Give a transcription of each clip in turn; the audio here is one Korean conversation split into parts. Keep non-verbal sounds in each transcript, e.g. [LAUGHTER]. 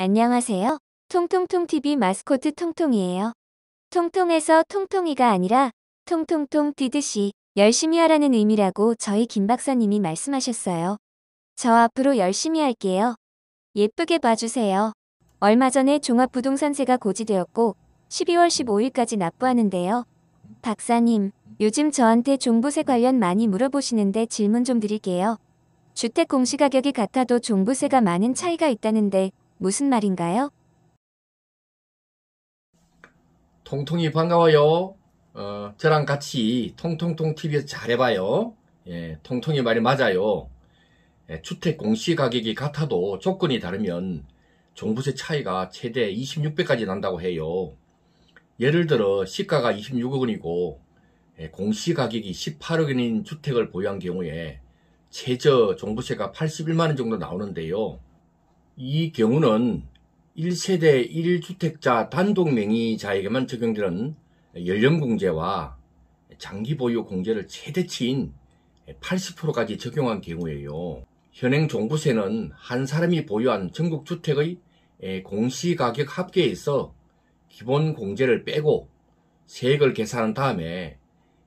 안녕하세요. 통통통TV 마스코트 통통이에요. 통통에서 통통이가 아니라 통통통 뛰듯이 열심히 하라는 의미라고 저희 김 박사님이 말씀하셨어요. 저 앞으로 열심히 할게요. 예쁘게 봐주세요. 얼마 전에 종합부동산세가 고지되었고 12월 15일까지 납부하는데요. 박사님, 요즘 저한테 종부세 관련 많이 물어보시는데 질문 좀 드릴게요. 주택 공시가격이 같아도 종부세가 많은 차이가 있다는데 무슨 말인가요? 통통이 반가워요. 어, 저랑 같이 통통통 TV에서 잘해봐요. 예, 통통이 말이 맞아요. 예, 주택 공시 가격이 같아도 조건이 다르면 종부세 차이가 최대 26배까지 난다고 해요. 예를 들어 시가가 26억 원이고 예, 공시 가격이 18억 원인 주택을 보유한 경우에 최저 종부세가 81만 원 정도 나오는데요. 이 경우는 1세대 1주택자 단독 명의자에게만 적용되는 연령공제와 장기보유 공제를 최대치인 80%까지 적용한 경우에요. 현행 종부세는 한 사람이 보유한 전국주택의 공시가격 합계에서 기본 공제를 빼고 세액을 계산한 다음에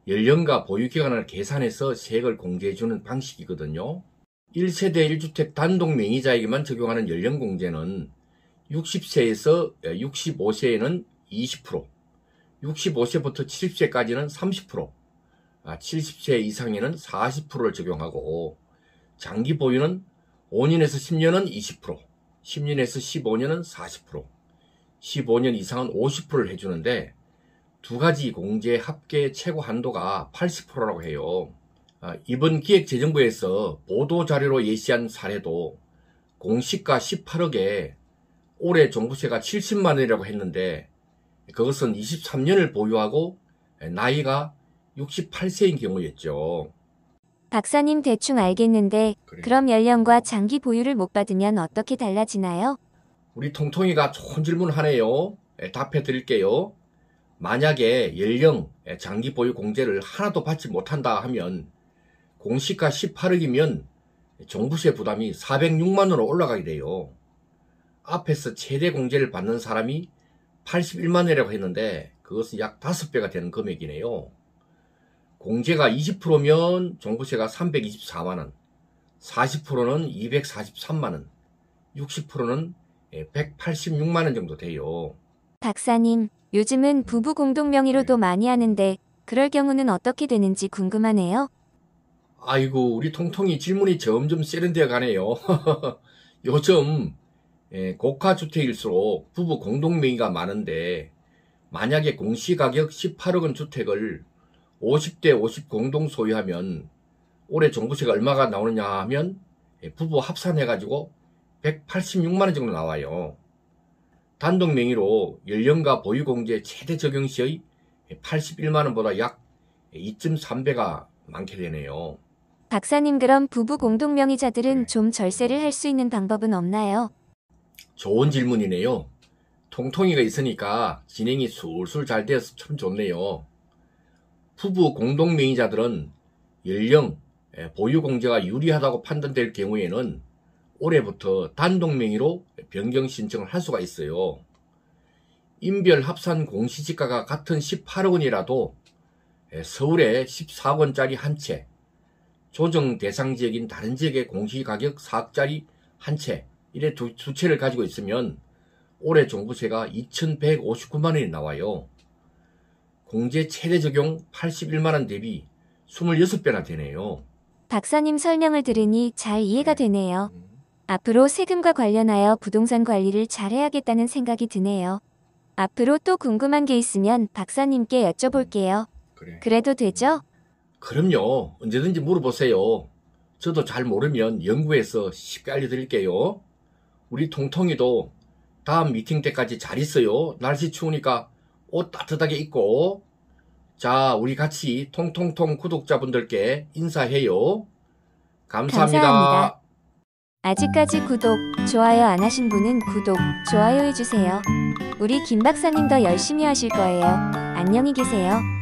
연령과 보유기간을 계산해서 세액을 공제해주는 방식이거든요. 1세대 1주택 단독 명의자에게만 적용하는 연령 공제는 60세에서 65세에는 예, 20%, 65세부터 70세까지는 30%, 70세 아, 이상에는 40%를 적용하고 장기 보유는 5년에서 10년은 20%, 10년에서 15년은 40%, 15년 이상은 50%를 해주는데 두 가지 공제 합계 최고 한도가 80%라고 해요. 아, 이번 기획재정부에서 보도자료로 예시한 사례도 공시가 18억에 올해 종부세가 70만 원이라고 했는데 그것은 23년을 보유하고 나이가 68세인 경우였죠. 박사님 대충 알겠는데 그래. 그럼 연령과 장기 보유를 못 받으면 어떻게 달라지나요? 우리 통통이가 좋은 질문 하네요. 예, 답해 드릴게요. 만약에 연령, 예, 장기 보유 공제를 하나도 받지 못한다 하면 공시가 18억이면 정부세 부담이 406만원으로 올라가게 돼요. 앞에서 최대 공제를 받는 사람이 81만원이라고 했는데 그것은 약 5배가 되는 금액이네요. 공제가 20%면 정부세가 324만원, 40%는 243만원, 60%는 186만원 정도 돼요. 박사님, 요즘은 부부 공동 명의로도 많이 하는데 그럴 경우는 어떻게 되는지 궁금하네요. 아이고 우리 통통이 질문이 점점 세련되어 가네요. [LAUGHS] 요즘 예, 고가주택일수록 부부 공동명의가 많은데 만약에 공시가격 18억원 주택을 50대 50 공동 소유하면 올해 종부세가 얼마가 나오느냐 하면 예, 부부 합산해가지고 186만원 정도 나와요. 단독 명의로 연령과 보유공제 최대 적용 시의 81만원보다 약 2.3배가 많게 되네요. 박사님 그럼 부부 공동명의자들은 네. 좀 절세를 할 수 있는 방법은 없나요? 좋은 질문이네요. 통통이가 있으니까 진행이 술술 잘 되어서 참 좋네요. 부부 공동명의자들은 연령, 예, 보유공제가 유리하다고 판단될 경우에는 올해부터 단독명의로 변경 신청을 할 수가 있어요. 인별 합산 공시지가가 같은 18억 원이라도 예, 서울에 14억 원짜리 한 채, 조정 대상 지역인 다른 지역의 공시가격 4억짜리 한 채, 이래 두, 두 채를 가지고 있으면 올해 종부세가 2,159만 원이 나와요. 공제 최대 적용 81만 원 대비 26배나 되네요. 박사님 설명을 들으니 잘 이해가 네. 되네요. 음. 앞으로 세금과 관련하여 부동산 관리를 잘해야겠다는 생각이 드네요. 앞으로 또 궁금한 게 있으면 박사님께 여쭤볼게요. 그래. 그래도 되죠? 그럼요. 언제든지 물어보세요. 저도 잘 모르면 연구해서 쉽게 알려드릴게요. 우리 통통이도 다음 미팅 때까지 잘 있어요. 날씨 추우니까 옷 따뜻하게 입고. 자, 우리 같이 통통통 구독자분들께 인사해요. 감사합니다. 감사합니다. 아직까지 구독, 좋아요 안 하신 분은 구독, 좋아요 해주세요. 우리 김 박사님 더 열심히 하실 거예요. 안녕히 계세요.